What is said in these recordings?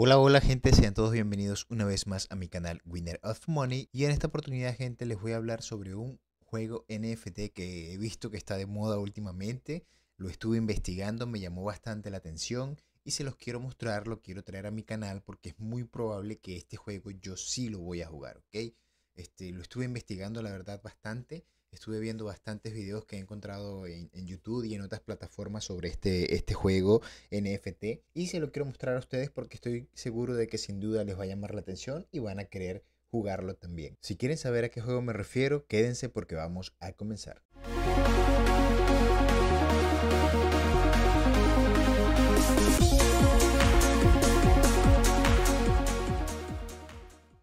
Hola, hola gente, sean todos bienvenidos una vez más a mi canal Winner of Money y en esta oportunidad gente les voy a hablar sobre un juego NFT que he visto que está de moda últimamente, lo estuve investigando, me llamó bastante la atención y se los quiero mostrar, lo quiero traer a mi canal porque es muy probable que este juego yo sí lo voy a jugar, ¿ok? Este, lo estuve investigando la verdad bastante Estuve viendo bastantes videos que he encontrado en, YouTube y en otras plataformas sobre este, este juego NFT. Y se lo quiero mostrar a ustedes porque estoy seguro de que sin duda les va a llamar la atención y van a querer jugarlo también. Si quieren saber a qué juego me refiero, quédense porque vamos a comenzar.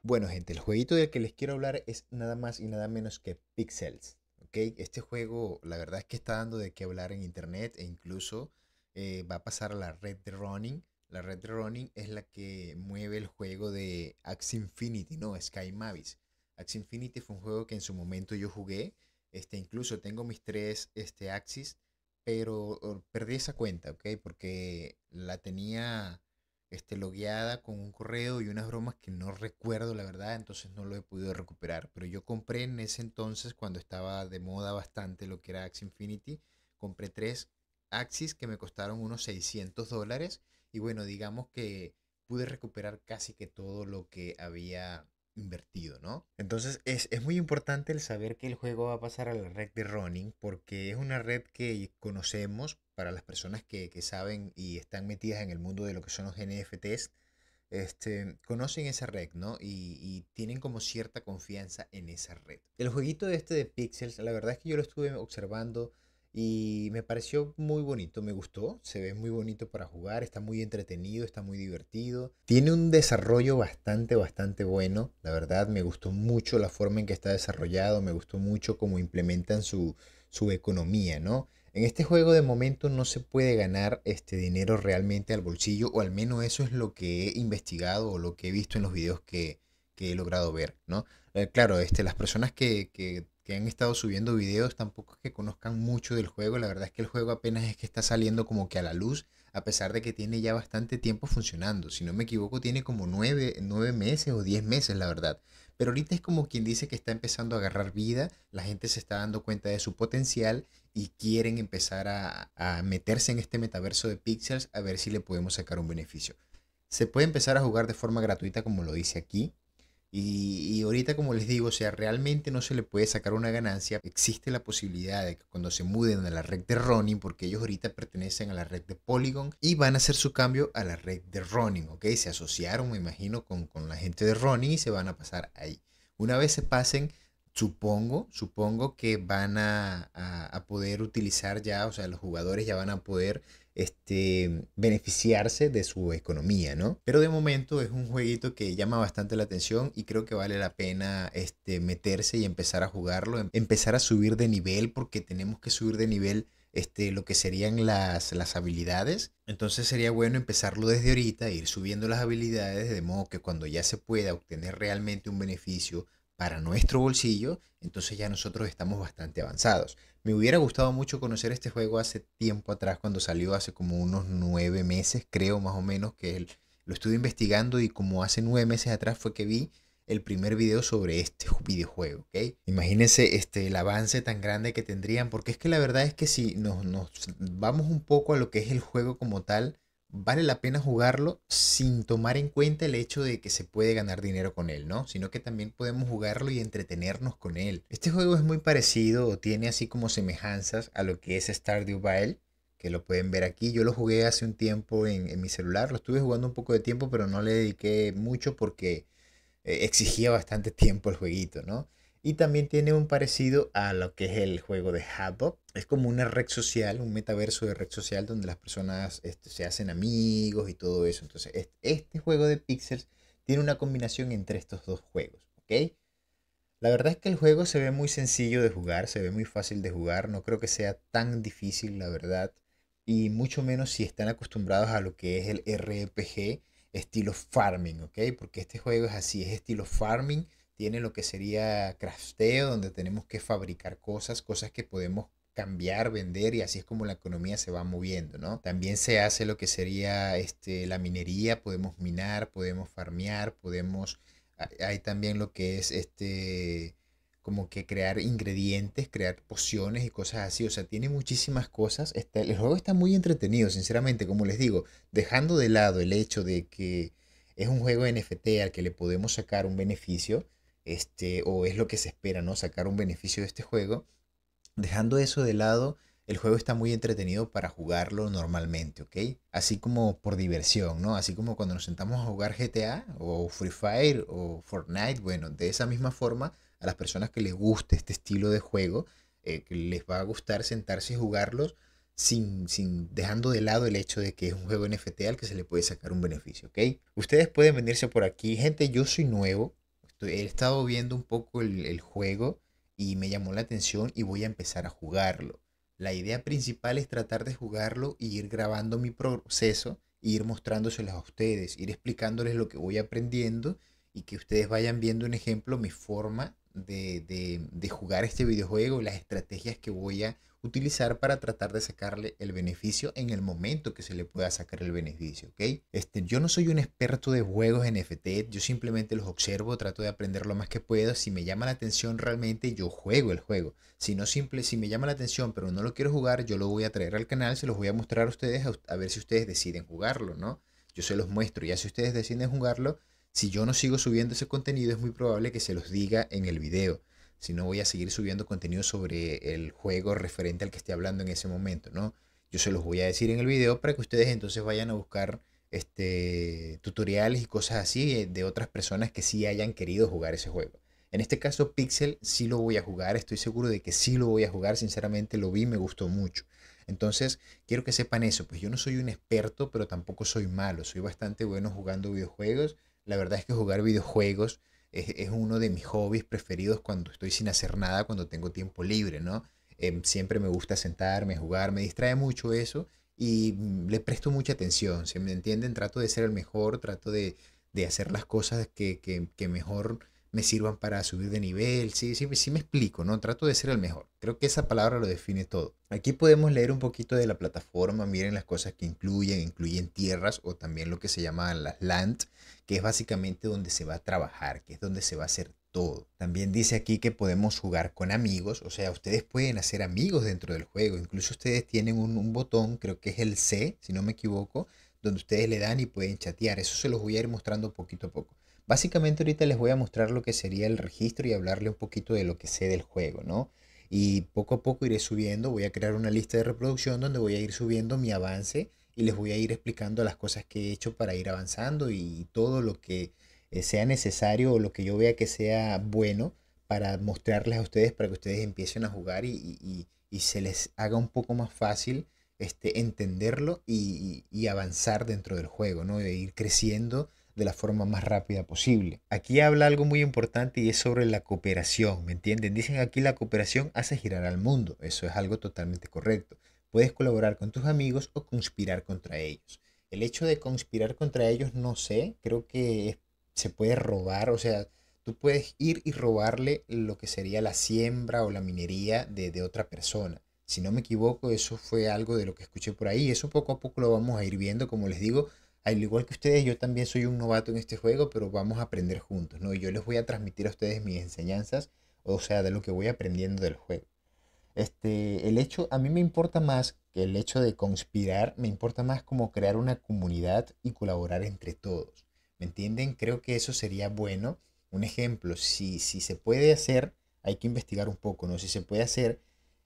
Bueno gente, el jueguito del que les quiero hablar es nada más y nada menos que Pixels este juego la verdad es que está dando de qué hablar en internet e incluso eh, va a pasar a la red de running. La red de running es la que mueve el juego de Axis Infinity, no, Sky Mavis. Axis Infinity fue un juego que en su momento yo jugué. Este, incluso tengo mis tres este, Axis, pero perdí esa cuenta, ¿ok? Porque la tenía este, logueada con un correo y unas bromas que no recuerdo, la verdad, entonces no lo he podido recuperar. Pero yo compré en ese entonces, cuando estaba de moda bastante lo que era Axie Infinity, compré tres Axis que me costaron unos 600 dólares. Y bueno, digamos que pude recuperar casi que todo lo que había invertido, ¿no? Entonces es, es, muy importante el saber que el juego va a pasar a la red de running porque es una red que conocemos para las personas que, que, saben y están metidas en el mundo de lo que son los NFTs, este, conocen esa red, ¿no? Y, tienen como cierta confianza en esa red. El jueguito este de Pixels, la verdad es que yo lo estuve observando y me pareció muy bonito, me gustó, se ve muy bonito para jugar, está muy entretenido, está muy divertido. Tiene un desarrollo bastante, bastante bueno, la verdad, me gustó mucho la forma en que está desarrollado, me gustó mucho cómo implementan su, su economía, ¿no? En este juego de momento no se puede ganar este dinero realmente al bolsillo, o al menos eso es lo que he investigado o lo que he visto en los videos que, he logrado ver, ¿no? Eh, claro, este, las personas que, han estado subiendo videos tampoco es que conozcan mucho del juego, la verdad es que el juego apenas es que está saliendo como que a la luz, a pesar de que tiene ya bastante tiempo funcionando, si no me equivoco tiene como nueve, meses o diez meses, la verdad pero ahorita es como quien dice que está empezando a agarrar vida, la gente se está dando cuenta de su potencial y quieren empezar a, a meterse en este metaverso de Pixels a ver si le podemos sacar un beneficio. Se puede empezar a jugar de forma gratuita como lo dice aquí, y, ahorita, como les digo, o sea, realmente no se le puede sacar una ganancia. Existe la posibilidad de que cuando se muden a la red de Ronin, porque ellos ahorita pertenecen a la red de Polygon y van a hacer su cambio a la red de Ronin, ¿ok? Se asociaron, me imagino, con, la gente de Ronin y se van a pasar ahí. Una vez se pasen, supongo, supongo que van a, a poder utilizar ya, o sea, los jugadores ya van a poder este, beneficiarse de su economía, ¿no? Pero de momento es un jueguito que llama bastante la atención y creo que vale la pena este, meterse y empezar a jugarlo, em, empezar a subir de nivel porque tenemos que subir de nivel este, lo que serían las, las habilidades. Entonces sería bueno empezarlo desde ahorita, ir subiendo las habilidades de modo que cuando ya se pueda obtener realmente un beneficio para nuestro bolsillo, entonces ya nosotros estamos bastante avanzados. Me hubiera gustado mucho conocer este juego hace tiempo atrás, cuando salió hace como unos nueve meses, creo más o menos, que él, lo estuve investigando y como hace nueve meses atrás fue que vi el primer video sobre este videojuego, ¿ok? Imagínense este, el avance tan grande que tendrían, porque es que la verdad es que si nos, nos vamos un poco a lo que es el juego como tal, vale la pena jugarlo sin tomar en cuenta el hecho de que se puede ganar dinero con él, ¿no? Sino que también podemos jugarlo y entretenernos con él. Este juego es muy parecido o tiene así como semejanzas a lo que es Stardew Valley, que lo pueden ver aquí. Yo lo jugué hace un tiempo en, mi celular, lo estuve jugando un poco de tiempo, pero no le dediqué mucho porque eh, exigía bastante tiempo el jueguito, ¿no? y también tiene un parecido a lo que es el juego de Habbo. Es como una red social, un metaverso de red social donde las personas este, se hacen amigos y todo eso. Entonces, este, juego de Pixels tiene una combinación entre estos dos juegos, ¿ok? La verdad es que el juego se ve muy sencillo de jugar, se ve muy fácil de jugar, no creo que sea tan difícil, la verdad, y mucho menos si están acostumbrados a lo que es el RPG estilo farming, ¿ok? Porque este juego es así, es estilo farming, tiene lo que sería crafteo, donde tenemos que fabricar cosas, cosas que podemos cambiar, vender y así es como la economía se va moviendo, ¿no? También se hace lo que sería este, la minería, podemos minar, podemos farmear, podemos, hay también lo que es este, como que crear ingredientes, crear pociones y cosas así, o sea, tiene muchísimas cosas, este el juego está muy entretenido, sinceramente, como les digo, dejando de lado el hecho de que es un juego NFT al que le podemos sacar un beneficio, este, o es lo que se espera, ¿no? Sacar un beneficio de este juego. Dejando eso de lado, el juego está muy entretenido para jugarlo normalmente, ¿ok? Así como por diversión, ¿no? Así como cuando nos sentamos a jugar GTA o Free Fire o Fortnite, bueno, de esa misma forma, a las personas que les guste este estilo de juego, eh, les va a gustar sentarse y jugarlos sin, sin dejando de lado el hecho de que es un juego NFT al que se le puede sacar un beneficio, ¿ok? Ustedes pueden venirse por aquí. Gente, yo soy nuevo, he estado viendo un poco el, juego y me llamó la atención y voy a empezar a jugarlo. La idea principal es tratar de jugarlo y ir grabando mi proceso, e ir mostrándoselos a ustedes, ir explicándoles lo que voy aprendiendo y que ustedes vayan viendo un ejemplo, mi forma de, de, de jugar este videojuego, las estrategias que voy a utilizar para tratar de sacarle el beneficio en el momento que se le pueda sacar el beneficio, ¿ok? Este, yo no soy un experto de juegos NFT, yo simplemente los observo, trato de aprender lo más que puedo, si me llama la atención realmente yo juego el juego, si no simple, si me llama la atención pero no lo quiero jugar, yo lo voy a traer al canal, se los voy a mostrar a ustedes a, ver si ustedes deciden jugarlo, ¿no? Yo se los muestro, ya si ustedes deciden jugarlo, si yo no sigo subiendo ese contenido es muy probable que se los diga en el video. Si no, voy a seguir subiendo contenido sobre el juego referente al que esté hablando en ese momento, ¿no? Yo se los voy a decir en el video para que ustedes entonces vayan a buscar este, tutoriales y cosas así eh, de otras personas que sí hayan querido jugar ese juego. En este caso Pixel sí lo voy a jugar, estoy seguro de que sí lo voy a jugar, sinceramente lo vi, me gustó mucho. Entonces, quiero que sepan eso, pues yo no soy un experto, pero tampoco soy malo, soy bastante bueno jugando videojuegos. La verdad es que jugar videojuegos es, uno de mis hobbies preferidos cuando estoy sin hacer nada, cuando tengo tiempo libre, ¿no? Em, siempre me gusta sentarme, jugar, me distrae mucho eso y mm, le presto mucha atención, si me entienden? Trato de ser el mejor, trato de, de hacer las cosas que, que mejor me sirvan para subir de nivel, sí, sí, sí me explico, ¿no? Trato de ser el mejor. Creo que esa palabra lo define todo. Aquí podemos leer un poquito de la plataforma, miren las cosas que incluyen, incluyen tierras o también lo que se llaman las lands, que es básicamente donde se va a trabajar, que es donde se va a hacer todo. También dice aquí que podemos jugar con amigos, o sea, ustedes pueden hacer amigos dentro del juego, incluso ustedes tienen un, un botón, creo que es el C, si no me equivoco, donde ustedes le dan y pueden chatear. Eso se los voy a ir mostrando poquito a poco. Básicamente ahorita les voy a mostrar lo que sería el registro y hablarle un poquito de lo que sé del juego, ¿no? Y poco a poco iré subiendo, voy a crear una lista de reproducción donde voy a ir subiendo mi avance y les voy a ir explicando las cosas que he hecho para ir avanzando y todo lo que eh, sea necesario o lo que yo vea que sea bueno para mostrarles a ustedes, para que ustedes empiecen a jugar y, se les haga un poco más fácil este, entenderlo y, y avanzar dentro del juego, ¿no? E ir creciendo de la forma más rápida posible. Aquí habla algo muy importante y es sobre la cooperación, ¿me entienden? Dicen aquí la cooperación hace girar al mundo, eso es algo totalmente correcto. Puedes colaborar con tus amigos o conspirar contra ellos. El hecho de conspirar contra ellos, no sé, creo que se puede robar, o sea, tú puedes ir y robarle lo que sería la siembra o la minería de, de otra persona. Si no me equivoco, eso fue algo de lo que escuché por ahí. Eso poco a poco lo vamos a ir viendo, como les digo, al igual que ustedes, yo también soy un novato en este juego, pero vamos a aprender juntos, ¿no? yo les voy a transmitir a ustedes mis enseñanzas, o sea, de lo que voy aprendiendo del juego. Este, el hecho, a mí me importa más que el hecho de conspirar, me importa más como crear una comunidad y colaborar entre todos. ¿Me entienden? Creo que eso sería bueno. Un ejemplo, si, si se puede hacer, hay que investigar un poco, ¿no? Si se puede hacer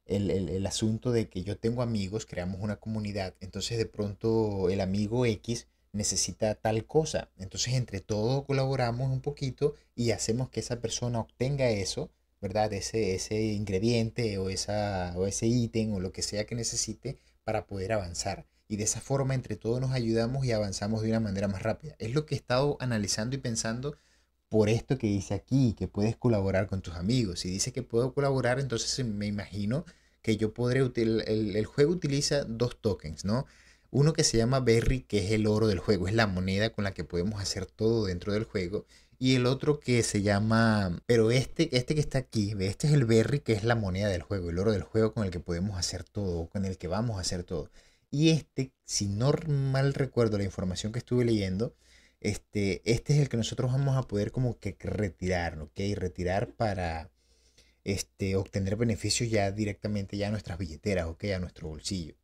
el asunto de que yo tengo amigos, creamos una comunidad, entonces de pronto el amigo X necesita tal cosa. Entonces entre todos colaboramos un poquito y hacemos que esa persona obtenga eso, ¿verdad? Ese, ese ingrediente o, esa, o ese ítem o lo que sea que necesite para poder avanzar. Y de esa forma entre todos nos ayudamos y avanzamos de una manera más rápida. Es lo que he estado analizando y pensando por esto que dice aquí, que puedes colaborar con tus amigos. Si dice que puedo colaborar, entonces me imagino que yo podré... El, el juego utiliza dos tokens, ¿no? Uno que se llama Berry, que es el oro del juego, es la moneda con la que podemos hacer todo dentro del juego. Y el otro que se llama, pero este, este que está aquí, este es el Berry, que es la moneda del juego, el oro del juego con el que podemos hacer todo, con el que vamos a hacer todo. Y este, si no mal recuerdo la información que estuve leyendo, este, este es el que nosotros vamos a poder como que retirar, ¿ok? Retirar para este, obtener beneficios ya directamente ya a nuestras billeteras, ¿ok? A nuestro bolsillo.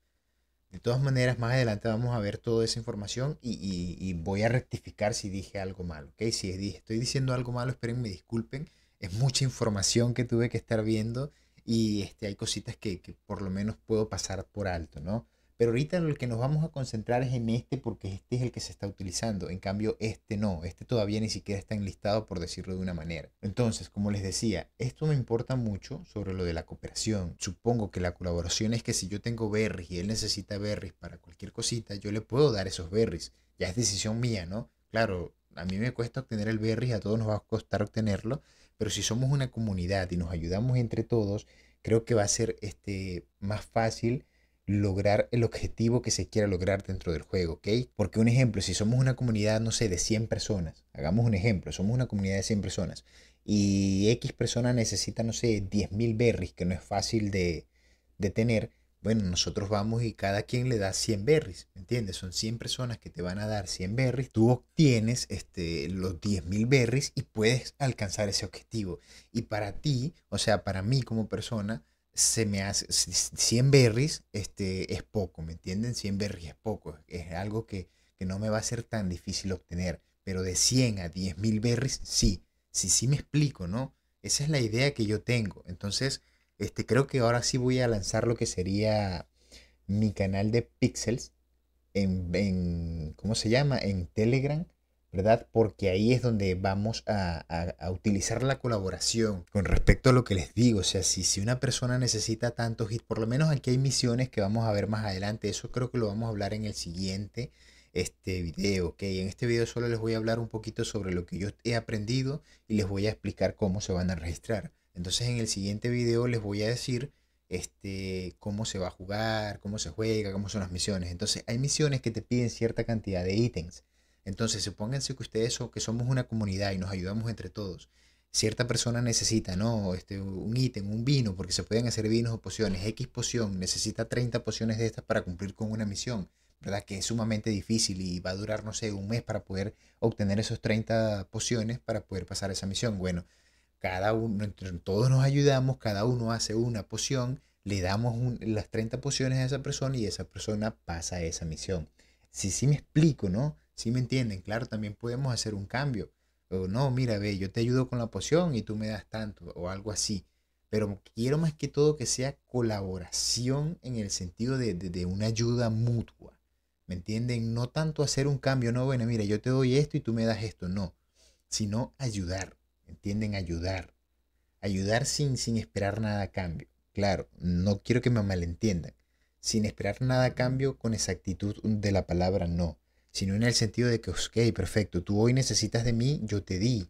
De todas maneras, más adelante vamos a ver toda esa información y, voy a rectificar si dije algo malo. ¿okay? Si estoy diciendo algo malo, esperen, me disculpen. Es mucha información que tuve que estar viendo y este, hay cositas que, que por lo menos puedo pasar por alto, ¿no? Pero ahorita lo que nos vamos a concentrar es en este porque este es el que se está utilizando. En cambio, este no. Este todavía ni siquiera está enlistado, por decirlo de una manera. Entonces, como les decía, esto me importa mucho sobre lo de la cooperación. Supongo que la colaboración es que si yo tengo berries y él necesita berries para cualquier cosita, yo le puedo dar esos berries. Ya es decisión mía, ¿no? Claro, a mí me cuesta obtener el berries, a todos nos va a costar obtenerlo, pero si somos una comunidad y nos ayudamos entre todos, creo que va a ser este, más fácil lograr el objetivo que se quiera lograr dentro del juego, ¿ok? Porque un ejemplo, si somos una comunidad, no sé, de 100 personas, hagamos un ejemplo, somos una comunidad de 100 personas y X persona necesita, no sé, 10.000 berries, que no es fácil de, tener, bueno, nosotros vamos y cada quien le da 100 berries, ¿me entiendes? Son 100 personas que te van a dar 100 berries, tú obtienes este, los 10.000 berries y puedes alcanzar ese objetivo. Y para ti, o sea, para mí como persona, se me hace, 100 berries este, es poco, ¿me entienden? 100 berries es poco, es algo que, no me va a ser tan difícil obtener, pero de 100 a 10 mil berries, sí, sí, sí me explico, ¿no? Esa es la idea que yo tengo, entonces, este, creo que ahora sí voy a lanzar lo que sería mi canal de pixels en, en ¿cómo se llama? En Telegram ¿verdad? Porque ahí es donde vamos a, utilizar la colaboración con respecto a lo que les digo. O sea, si, si una persona necesita tantos hits, por lo menos aquí hay misiones que vamos a ver más adelante. Eso creo que lo vamos a hablar en el siguiente este video, En este video solo les voy a hablar un poquito sobre lo que yo he aprendido y les voy a explicar cómo se van a registrar. Entonces en el siguiente video les voy a decir este, cómo se va a jugar, cómo se juega, cómo son las misiones. Entonces hay misiones que te piden cierta cantidad de ítems entonces, supónganse que ustedes o que somos una comunidad y nos ayudamos entre todos. Cierta persona necesita, ¿no? Este, un ítem, un vino, porque se pueden hacer vinos o pociones. X poción necesita 30 pociones de estas para cumplir con una misión, ¿verdad? Que es sumamente difícil y va a durar, no sé, un mes para poder obtener esos 30 pociones para poder pasar esa misión. Bueno, cada uno, todos nos ayudamos, cada uno hace una poción, le damos las 30 pociones a esa persona y esa persona pasa esa misión. Si sí me explico, ¿no? ¿Sí me entienden? Claro, también podemos hacer un cambio. O no, mira, ve, yo te ayudo con la poción y tú me das tanto o algo así. Pero quiero más que todo que sea colaboración en el sentido de, una ayuda mutua. ¿Me entienden? No tanto hacer un cambio, no, bueno, mira, yo te doy esto y tú me das esto, no. Sino ayudar, ¿me entienden? Ayudar. Ayudar sin, sin esperar nada a cambio. Claro, no quiero que me malentiendan. Sin esperar nada a cambio con exactitud de la palabra no sino en el sentido de que, ok, perfecto, tú hoy necesitas de mí, yo te di.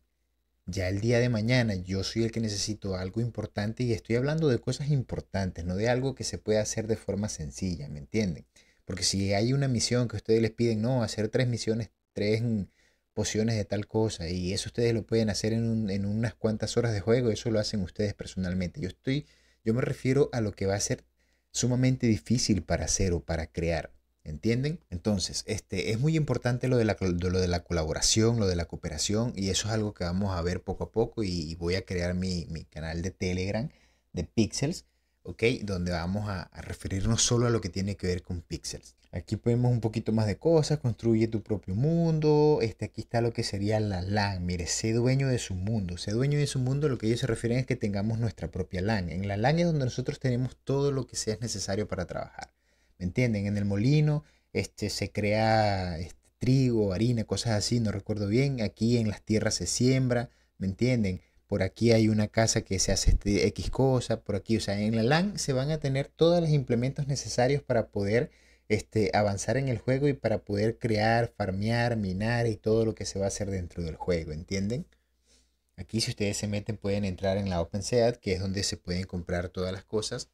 Ya el día de mañana yo soy el que necesito algo importante y estoy hablando de cosas importantes, no de algo que se pueda hacer de forma sencilla, ¿me entienden? Porque si hay una misión que ustedes les piden, no, hacer tres misiones, tres pociones de tal cosa, y eso ustedes lo pueden hacer en, en unas cuantas horas de juego, eso lo hacen ustedes personalmente. Yo estoy, yo me refiero a lo que va a ser sumamente difícil para hacer o para crear. ¿Entienden? Entonces, este, es muy importante lo de, la, de la colaboración, lo de la cooperación, y eso es algo que vamos a ver poco a poco, y, voy a crear mi, canal de Telegram de Pixels, ¿ok? Donde vamos a, referirnos solo a lo que tiene que ver con Pixels. Aquí podemos un poquito más de cosas, construye tu propio mundo, este, aquí está lo que sería la LAN, mire, sé dueño de su mundo, sé dueño de su mundo, lo que ellos se refieren es que tengamos nuestra propia LAN. En la LAN es donde nosotros tenemos todo lo que sea necesario para trabajar. ¿me entienden? En el molino este, se crea este, trigo, harina, cosas así, no recuerdo bien. Aquí en las tierras se siembra, ¿me entienden? Por aquí hay una casa que se hace este, X cosa, por aquí, o sea, en la LAN se van a tener todos los implementos necesarios para poder este, avanzar en el juego y para poder crear, farmear, minar y todo lo que se va a hacer dentro del juego, ¿entienden? Aquí si ustedes se meten pueden entrar en la OpenSEAD, que es donde se pueden comprar todas las cosas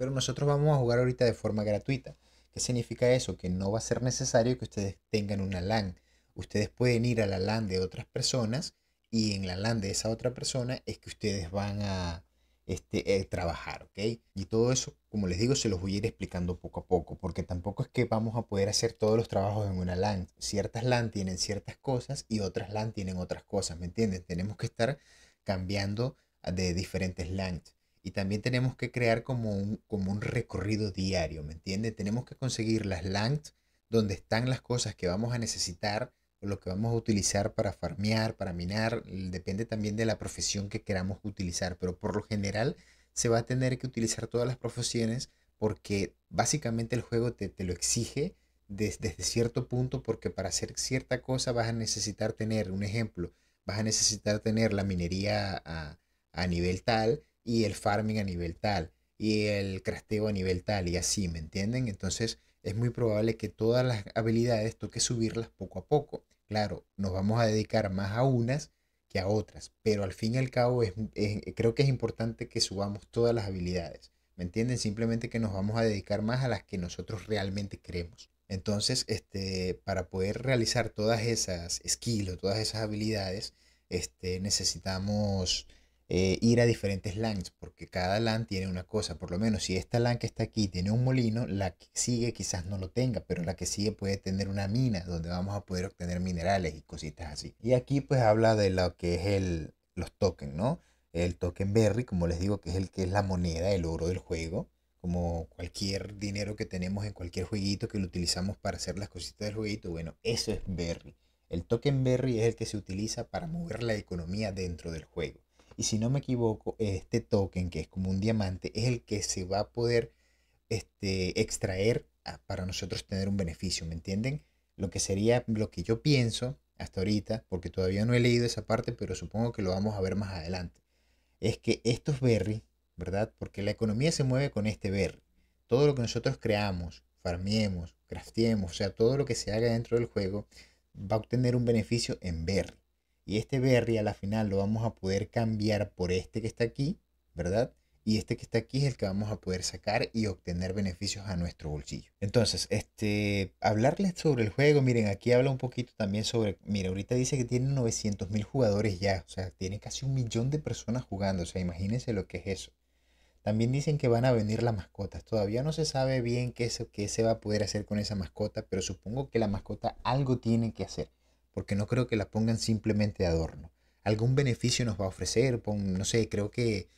pero nosotros vamos a jugar ahorita de forma gratuita. ¿Qué significa eso? Que no va a ser necesario que ustedes tengan una LAN. Ustedes pueden ir a la LAN de otras personas y en la LAN de esa otra persona es que ustedes van a este, eh, trabajar, ¿ok? Y todo eso, como les digo, se los voy a ir explicando poco a poco, porque tampoco es que vamos a poder hacer todos los trabajos en una LAN. Ciertas LAN tienen ciertas cosas y otras LAN tienen otras cosas, ¿me entienden? Tenemos que estar cambiando de diferentes LANs. Y también tenemos que crear como un, como un recorrido diario, ¿me entiendes? Tenemos que conseguir las lands donde están las cosas que vamos a necesitar o lo que vamos a utilizar para farmear, para minar. Depende también de la profesión que queramos utilizar, pero por lo general se va a tener que utilizar todas las profesiones porque básicamente el juego te, lo exige desde, cierto punto porque para hacer cierta cosa vas a necesitar tener, un ejemplo, vas a necesitar tener la minería a, a nivel tal y el farming a nivel tal y el crasteo a nivel tal y así, ¿me entienden? Entonces es muy probable que todas las habilidades toque subirlas poco a poco. Claro, nos vamos a dedicar más a unas que a otras, pero al fin y al cabo es, creo que es importante que subamos todas las habilidades. ¿Me entienden? Simplemente que nos vamos a dedicar más a las que nosotros realmente queremos. Entonces, este, para poder realizar todas esas skills todas esas habilidades, este, necesitamos eh, ir a diferentes lands, porque cada land tiene una cosa, por lo menos si esta land que está aquí tiene un molino, la que sigue quizás no lo tenga, pero la que sigue puede tener una mina donde vamos a poder obtener minerales y cositas así. Y aquí pues habla de lo que es el, los tokens, ¿no? El token berry, como les digo, que es el que es la moneda, el oro del juego, como cualquier dinero que tenemos en cualquier jueguito que lo utilizamos para hacer las cositas del jueguito, bueno, eso es berry. El token berry es el que se utiliza para mover la economía dentro del juego. Y si no me equivoco, este token, que es como un diamante, es el que se va a poder este, extraer ah, para nosotros tener un beneficio, ¿me entienden? Lo que sería lo que yo pienso hasta ahorita, porque todavía no he leído esa parte, pero supongo que lo vamos a ver más adelante, es que estos berry, ¿verdad? Porque la economía se mueve con este berry. Todo lo que nosotros creamos, farmiemos, crafteemos, o sea, todo lo que se haga dentro del juego va a obtener un beneficio en berry. Y este Berry a la final lo vamos a poder cambiar por este que está aquí, ¿verdad? Y este que está aquí es el que vamos a poder sacar y obtener beneficios a nuestro bolsillo. Entonces, este, hablarles sobre el juego, miren, aquí habla un poquito también sobre, mira, ahorita dice que tiene 900 mil jugadores ya, o sea, tiene casi un millón de personas jugando, o sea, imagínense lo que es eso. También dicen que van a venir las mascotas. Todavía no se sabe bien qué qué se va a poder hacer con esa mascota, pero supongo que la mascota algo tiene que hacer porque no creo que la pongan simplemente de adorno. Algún beneficio nos va a ofrecer, no sé, creo que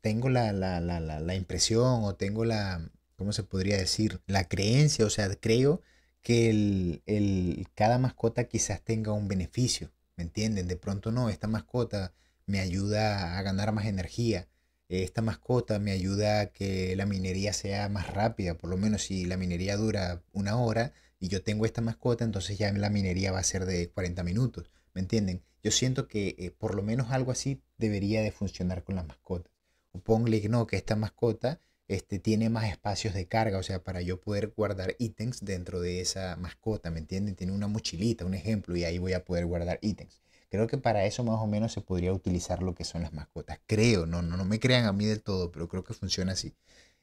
tengo la, impresión o tengo la, ¿cómo se podría decir? La creencia, o sea, creo que el, cada mascota quizás tenga un beneficio, ¿me entienden? De pronto no, esta mascota me ayuda a ganar más energía, esta mascota me ayuda a que la minería sea más rápida, por lo menos si la minería dura una hora, y yo tengo esta mascota, entonces ya la minería va a ser de 40 minutos. ¿Me entienden? Yo siento que eh, por lo menos algo así debería de funcionar con las mascotas. O no, que esta mascota este, tiene más espacios de carga, o sea, para yo poder guardar ítems dentro de esa mascota, ¿me entienden? Tiene una mochilita, un ejemplo, y ahí voy a poder guardar ítems. Creo que para eso más o menos se podría utilizar lo que son las mascotas. Creo, no, no, no me crean a mí del todo, pero creo que funciona así.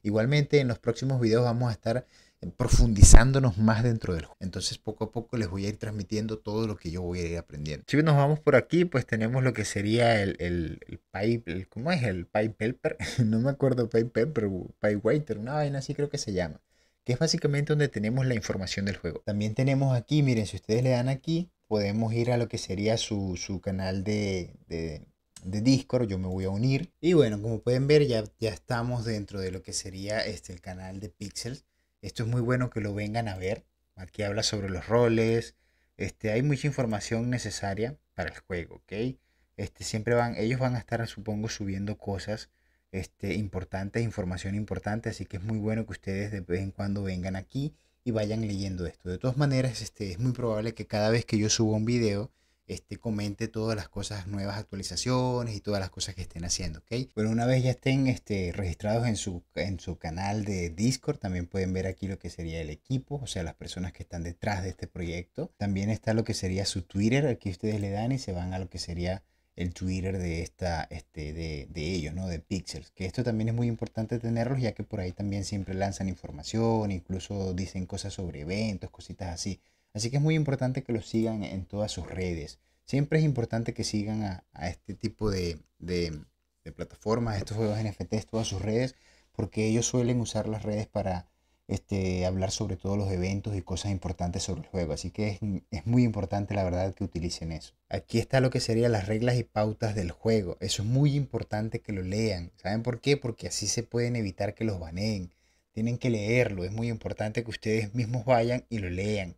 Igualmente en los próximos videos vamos a estar profundizándonos más dentro del juego. Entonces poco a poco les voy a ir transmitiendo todo lo que yo voy a ir aprendiendo. Si nos vamos por aquí, pues tenemos lo que sería el, el, pipe, ¿cómo es? El pipe helper, no me acuerdo pipe pepper, pipe waiter, una vaina así creo que se llama, que es básicamente donde tenemos la información del juego. También tenemos aquí, miren, si ustedes le dan aquí, podemos ir a lo que sería su, su canal de, de de Discord, yo me voy a unir. Y bueno, como pueden ver, ya, ya estamos dentro de lo que sería este, el canal de Pixels. Esto es muy bueno que lo vengan a ver. Aquí habla sobre los roles. Este, hay mucha información necesaria para el juego, ¿ok? Este, siempre van, ellos van a estar, supongo, subiendo cosas este, importantes, información importante, así que es muy bueno que ustedes de vez en cuando vengan aquí y vayan leyendo esto. De todas maneras, este, es muy probable que cada vez que yo suba un video, este, comente todas las cosas nuevas, actualizaciones y todas las cosas que estén haciendo, ¿ok? Pero una vez ya estén este, registrados en su, en su canal de Discord, también pueden ver aquí lo que sería el equipo, o sea, las personas que están detrás de este proyecto. También está lo que sería su Twitter, aquí ustedes le dan y se van a lo que sería el Twitter de, esta, este, de, de, ellos, ¿no? De Pixels. Que esto también es muy importante tenerlos, ya que por ahí también siempre lanzan información, incluso dicen cosas sobre eventos, cositas así. Así que es muy importante que lo sigan en todas sus redes. Siempre es importante que sigan a, este tipo de, de, plataformas, estos juegos NFTs, todas sus redes, porque ellos suelen usar las redes para este, hablar sobre todos los eventos y cosas importantes sobre el juego. Así que es, es, muy importante la verdad que utilicen eso. Aquí está lo que serían las reglas y pautas del juego. Eso es muy importante que lo lean. ¿Saben por qué? Porque así se pueden evitar que los baneen. Tienen que leerlo. Es muy importante que ustedes mismos vayan y lo lean.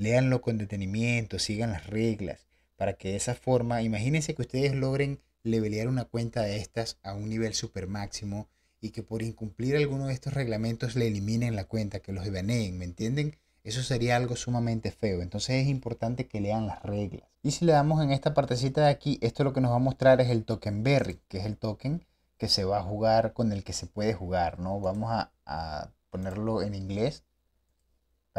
Leanlo con detenimiento, sigan las reglas, para que de esa forma, imagínense que ustedes logren levelear una cuenta de estas a un nivel super máximo y que por incumplir alguno de estos reglamentos le eliminen la cuenta, que los baneen, ¿me entienden? Eso sería algo sumamente feo. Entonces es importante que lean las reglas. Y si le damos en esta partecita de aquí, esto lo que nos va a mostrar es el token Berry, que es el token que se va a jugar con el que se puede jugar, ¿no? Vamos a ponerlo en inglés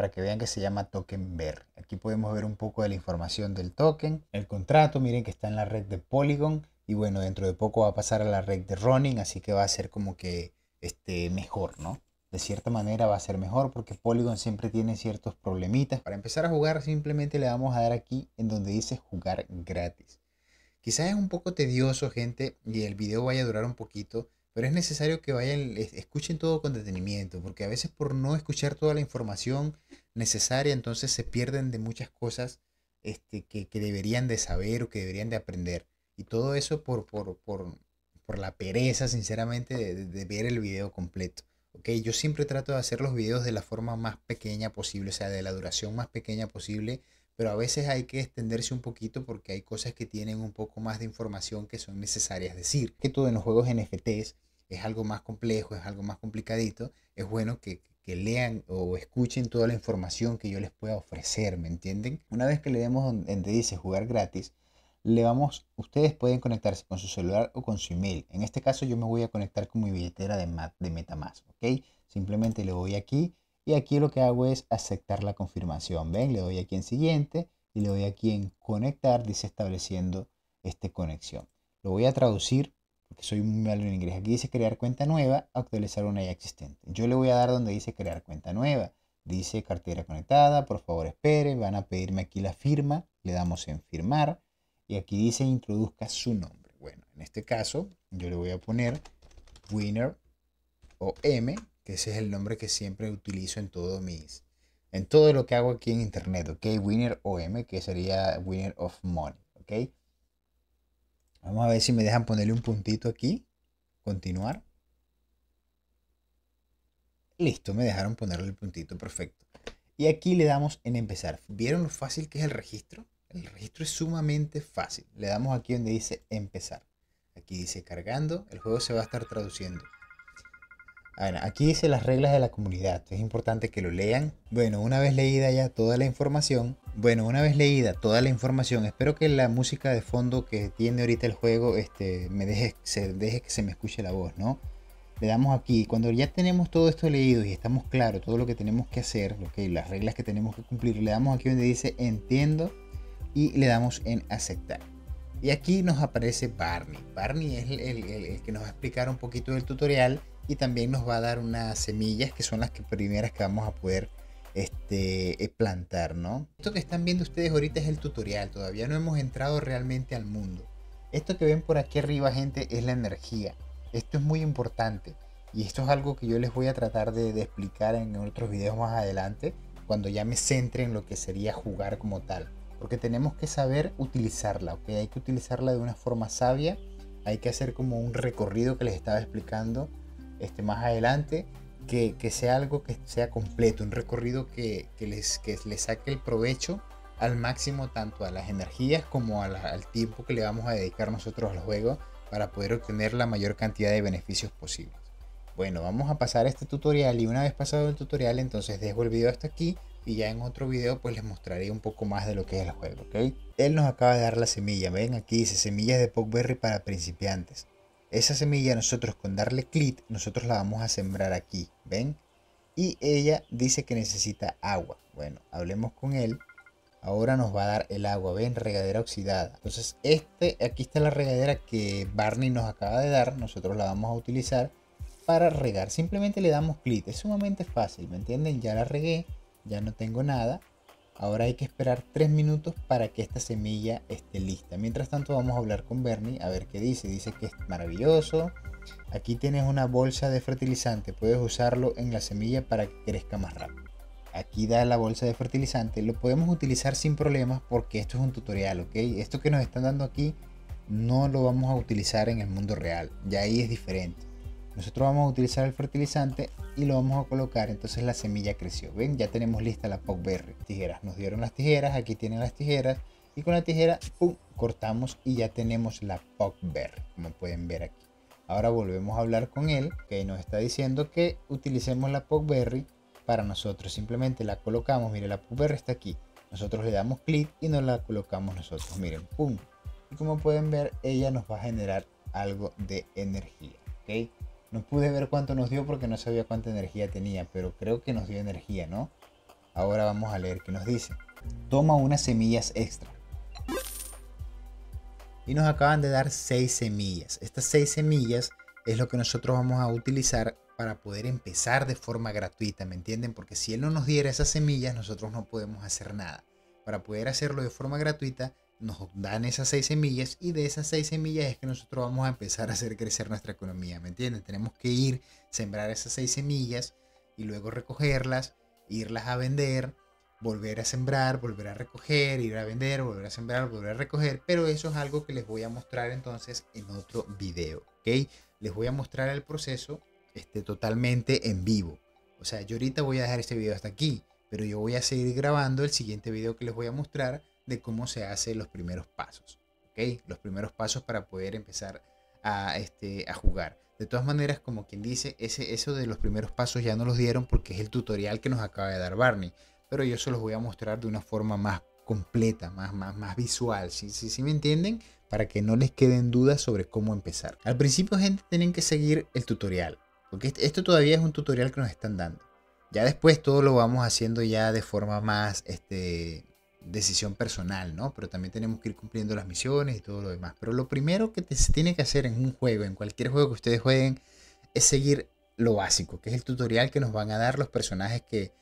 para que vean que se llama Token Ver. Aquí podemos ver un poco de la información del token, el contrato, miren que está en la red de Polygon y bueno, dentro de poco va a pasar a la red de Running, así que va a ser como que este, mejor, ¿no? De cierta manera va a ser mejor porque Polygon siempre tiene ciertos problemitas. Para empezar a jugar simplemente le vamos a dar aquí en donde dice jugar gratis. Quizás es un poco tedioso gente y el video vaya a durar un poquito, pero es necesario que vayan, escuchen todo con detenimiento, porque a veces por no escuchar toda la información necesaria, entonces se pierden de muchas cosas este, que, deberían de saber o que deberían de aprender. Y todo eso por, por, la pereza, sinceramente, de, ver el video completo. ¿okay? Yo siempre trato de hacer los videos de la forma más pequeña posible, o sea, de la duración más pequeña posible, pero a veces hay que extenderse un poquito porque hay cosas que tienen un poco más de información que son necesarias decir. Que todo en los juegos NFTs es algo más complejo, es algo más complicadito, es bueno que, lean o escuchen toda la información que yo les pueda ofrecer, ¿me entienden? Una vez que le demos donde dice jugar gratis, le vamos, ustedes pueden conectarse con su celular o con su email. En este caso yo me voy a conectar con mi billetera de, de MetaMask, ¿ok? Simplemente le voy aquí y aquí lo que hago es aceptar la confirmación. ¿Ven? Le doy aquí en siguiente y le doy aquí en conectar, dice estableciendo esta conexión. Lo voy a traducir porque soy muy malo en inglés. Aquí dice crear cuenta nueva, actualizar una ya existente. Yo le voy a dar donde dice crear cuenta nueva. Dice cartera conectada, por favor espere, van a pedirme aquí la firma, le damos en firmar y aquí dice introduzca su nombre. Bueno, en este caso yo le voy a poner winner o M que ese es el nombre que siempre utilizo en todo mis en todo lo que hago aquí en internet, ¿ok? Winner OM, que sería Winner of Money, ¿ok? Vamos a ver si me dejan ponerle un puntito aquí. Continuar. Listo, me dejaron ponerle el puntito, perfecto. Y aquí le damos en empezar. ¿Vieron lo fácil que es el registro? El registro es sumamente fácil. Le damos aquí donde dice empezar. Aquí dice cargando, el juego se va a estar traduciendo aquí dice las reglas de la comunidad, es importante que lo lean. Bueno, una vez leída ya toda la información, bueno, una vez leída toda la información, espero que la música de fondo que tiene ahorita el juego este, me deje, que se me escuche la voz, ¿no? Le damos aquí, cuando ya tenemos todo esto leído y estamos claros todo lo que tenemos que hacer, las reglas que tenemos que cumplir, le damos aquí donde dice entiendo y le damos en aceptar. Y aquí nos aparece Barney. Barney es el, el que nos va a explicar un poquito del tutorial y también nos va a dar unas semillas que son las primeras que vamos a poder este, eh, plantar, ¿no? Esto que están viendo ustedes ahorita es el tutorial, todavía no hemos entrado realmente al mundo. Esto que ven por aquí arriba, gente, es la energía. Esto es muy importante y esto es algo que yo les voy a tratar de, explicar en otros videos más adelante, cuando ya me centre en lo que sería jugar como tal. Porque tenemos que saber utilizarla, Hay que utilizarla de una forma sabia, hay que hacer como un recorrido que les estaba explicando este, más adelante, que, sea algo que sea completo, un recorrido que, les, que les saque el provecho al máximo tanto a las energías como al tiempo que le vamos a dedicar nosotros al juego para poder obtener la mayor cantidad de beneficios posibles. Bueno, vamos a pasar este tutorial y una vez pasado el tutorial entonces dejo el video hasta aquí y ya en otro video pues les mostraré un poco más de lo que es el juego, ¿ok? Él nos acaba de dar la semilla, ven aquí dice semillas de Pogberry para principiantes. Esa semilla nosotros con darle clic, nosotros la vamos a sembrar aquí, ¿ven? Y ella dice que necesita agua. Bueno, hablemos con él. Ahora nos va a dar el agua, ¿ven? Regadera oxidada. Entonces, este, aquí está la regadera que Barney nos acaba de dar. Nosotros la vamos a utilizar para regar. Simplemente le damos clic. Es sumamente fácil, ¿me entienden? Ya la regué, ya no tengo nada. Ahora hay que esperar 3 minutos para que esta semilla esté lista. Mientras tanto vamos a hablar con Bernie a ver qué dice. Dice que es maravilloso. Aquí tienes una bolsa de fertilizante. Puedes usarlo en la semilla para que crezca más rápido. Aquí da la bolsa de fertilizante. Lo podemos utilizar sin problemas porque esto es un tutorial, ¿ok? Esto que nos están dando aquí no lo vamos a utilizar en el mundo real. Ya ahí es diferente. Nosotros vamos a utilizar el fertilizante y lo vamos a colocar. Entonces la semilla creció. ¿Ven? Ya tenemos lista la berry. Tijeras. Nos dieron las tijeras. Aquí tienen las tijeras. Y con la tijera, ¡pum! Cortamos y ya tenemos la berry. Como pueden ver aquí. Ahora volvemos a hablar con él. Que nos está diciendo que utilicemos la popberry para nosotros. Simplemente la colocamos. Mire, la berry está aquí. Nosotros le damos clic y nos la colocamos nosotros. Miren, ¡pum! Y como pueden ver, ella nos va a generar algo de energía. ¿Ok? No pude ver cuánto nos dio porque no sabía cuánta energía tenía, pero creo que nos dio energía, ¿no? Ahora vamos a leer qué nos dice. Toma unas semillas extra. Y nos acaban de dar 6 semillas. Estas 6 semillas es lo que nosotros vamos a utilizar para poder empezar de forma gratuita, ¿me entienden? Porque si él no nos diera esas semillas, nosotros no podemos hacer nada. Para poder hacerlo de forma gratuita, nos dan esas seis semillas y de esas seis semillas es que nosotros vamos a empezar a hacer crecer nuestra economía, ¿me entienden? Tenemos que ir, sembrar esas seis semillas y luego recogerlas, irlas a vender, volver a sembrar, volver a recoger, ir a vender, volver a sembrar, volver a recoger, pero eso es algo que les voy a mostrar entonces en otro video, ¿ok? Les voy a mostrar el proceso este, totalmente en vivo. O sea, yo ahorita voy a dejar este video hasta aquí, pero yo voy a seguir grabando el siguiente video que les voy a mostrar de cómo se hacen los primeros pasos, ¿ok? Los primeros pasos para poder empezar a, este, a jugar. De todas maneras, como quien dice, ese, eso de los primeros pasos ya no los dieron porque es el tutorial que nos acaba de dar Barney. Pero yo se los voy a mostrar de una forma más completa, más, más, más visual, si me entienden? Para que no les queden dudas sobre cómo empezar. Al principio, gente, tienen que seguir el tutorial. Porque este, esto todavía es un tutorial que nos están dando. Ya después todo lo vamos haciendo ya de forma más, este, decisión personal, ¿no? Pero también tenemos que ir cumpliendo las misiones y todo lo demás. Pero lo primero que se tiene que hacer en un juego, en cualquier juego que ustedes jueguen, es seguir lo básico, que es el tutorial que nos van a dar los personajes que,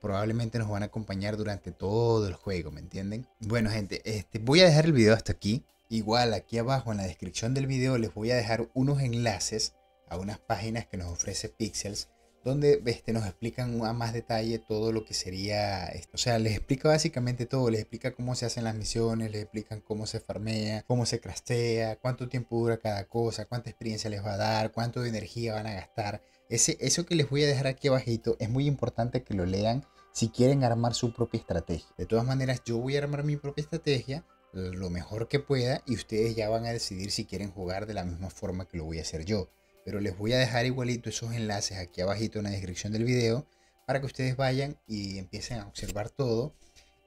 probablemente nos van a acompañar durante todo el juego, ¿me entienden? Bueno, gente, este, voy a dejar el video hasta aquí. Igual aquí abajo en la descripción del video les voy a dejar unos enlaces a unas páginas que nos ofrece Pixels donde este, nos explican a más detalle todo lo que sería esto. O sea, les explica básicamente todo, les explica cómo se hacen las misiones, les explican cómo se farmea, cómo se crastea, cuánto tiempo dura cada cosa, cuánta experiencia les va a dar, cuánto de energía van a gastar. Ese, eso que les voy a dejar aquí abajito es muy importante que lo lean si quieren armar su propia estrategia. De todas maneras, yo voy a armar mi propia estrategia lo mejor que pueda y ustedes ya van a decidir si quieren jugar de la misma forma que lo voy a hacer yo pero les voy a dejar igualito esos enlaces aquí abajito en la descripción del video para que ustedes vayan y empiecen a observar todo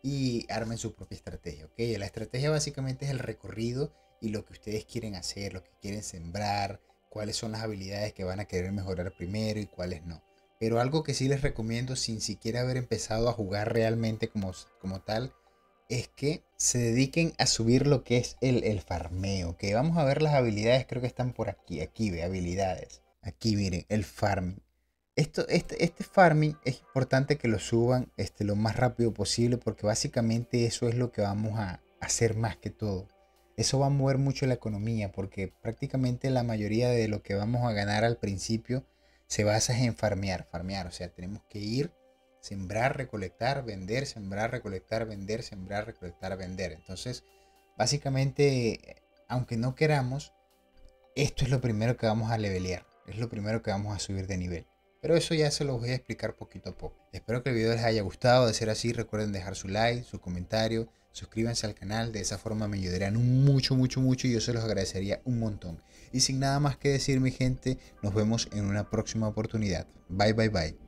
y armen su propia estrategia, La estrategia básicamente es el recorrido y lo que ustedes quieren hacer, lo que quieren sembrar, cuáles son las habilidades que van a querer mejorar primero y cuáles no. Pero algo que sí les recomiendo sin siquiera haber empezado a jugar realmente como, como tal es que se dediquen a subir lo que es el, farmeo. Que vamos a ver las habilidades, creo que están por aquí. Aquí ve habilidades. Aquí miren, el farming. Esto, este, este, farming es importante que lo suban este, lo más rápido posible porque básicamente eso es lo que vamos a hacer más que todo. Eso va a mover mucho la economía porque prácticamente la mayoría de lo que vamos a ganar al principio se basa en farmear, farmear. O sea, tenemos que ir sembrar, recolectar, vender, sembrar, recolectar, vender, sembrar, recolectar, vender. Entonces, básicamente, aunque no queramos, esto es lo primero que vamos a levelear, es lo primero que vamos a subir de nivel. Pero eso ya se lo voy a explicar poquito a poco. Espero que el video les haya gustado. De ser así, recuerden dejar su like, su comentario, suscríbanse al canal. De esa forma me ayudarán mucho, mucho, mucho y yo se los agradecería un montón. Y sin nada más que decir, mi gente, nos vemos en una próxima oportunidad. Bye, bye, bye.